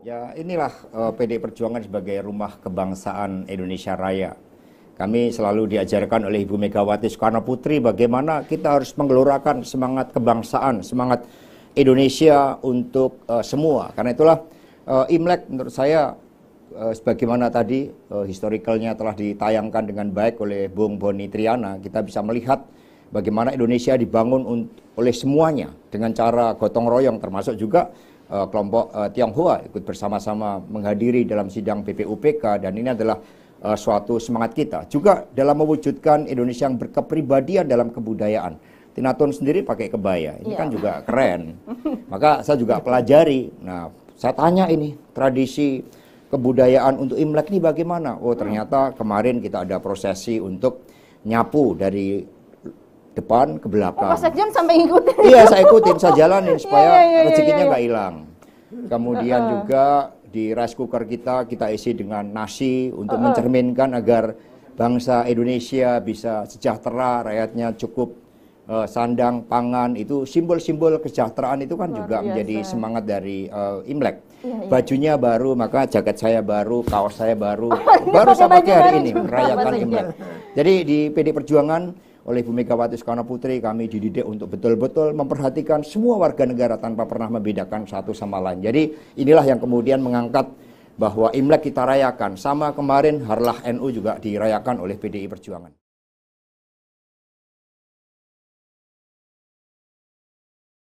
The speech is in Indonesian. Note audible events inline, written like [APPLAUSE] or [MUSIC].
Ya inilah uh, eh, PD Perjuangan sebagai rumah kebangsaan Indonesia Raya. Kami selalu diajarkan oleh Ibu Megawati Soekarno Putri bagaimana kita harus menggelorakan semangat kebangsaan, semangat Indonesia untuk uh, semua. Karena itulah uh, Imlek menurut saya uh, sebagaimana tadi uh, historicalnya telah ditayangkan dengan baik oleh Bung Boni Triana, kita bisa melihat bagaimana Indonesia dibangun oleh semuanya dengan cara gotong royong termasuk juga uh, kelompok uh, Tionghoa ikut bersama-sama menghadiri dalam sidang PPUPK dan ini adalah uh, suatu semangat kita. Juga dalam mewujudkan Indonesia yang berkepribadian dalam kebudayaan. Tinatun sendiri pakai kebaya, ini yeah. kan iya. juga [LAUGHS] keren. Maka saya juga pelajari. Nah, saya tanya ini tradisi kebudayaan untuk Imlek ini bagaimana? Oh, ternyata kemarin kita ada prosesi untuk nyapu dari depan ke belakang. Oh, Pak Sekjen sampai ngikutin. Iya, saya ikutin, saya jalanin [LAUGHS] iya, supaya yeah, yeah, yeah, rezekinya iya. nggak hilang. Kemudian uh -uh. juga di rice cooker kita kita isi dengan nasi untuk uh -uh. mencerminkan agar bangsa Indonesia bisa sejahtera, rakyatnya cukup uh, sandang, pangan itu simbol-simbol kesejahteraan itu kan Luar juga biasa. menjadi semangat dari uh, Imlek. Yeah, yeah. Bajunya baru, maka jaket saya baru, kaos saya baru, oh, [LAUGHS] baru saya pakai hari ini merayakan Imlek. Jadi di PD Perjuangan oleh Ibu Megawati Soekarno Putri kami dididik untuk betul-betul memperhatikan semua warga negara tanpa pernah membedakan satu sama lain. Jadi inilah yang kemudian mengangkat bahwa Imlek kita rayakan. Sama kemarin Harlah NU juga dirayakan oleh PDI Perjuangan.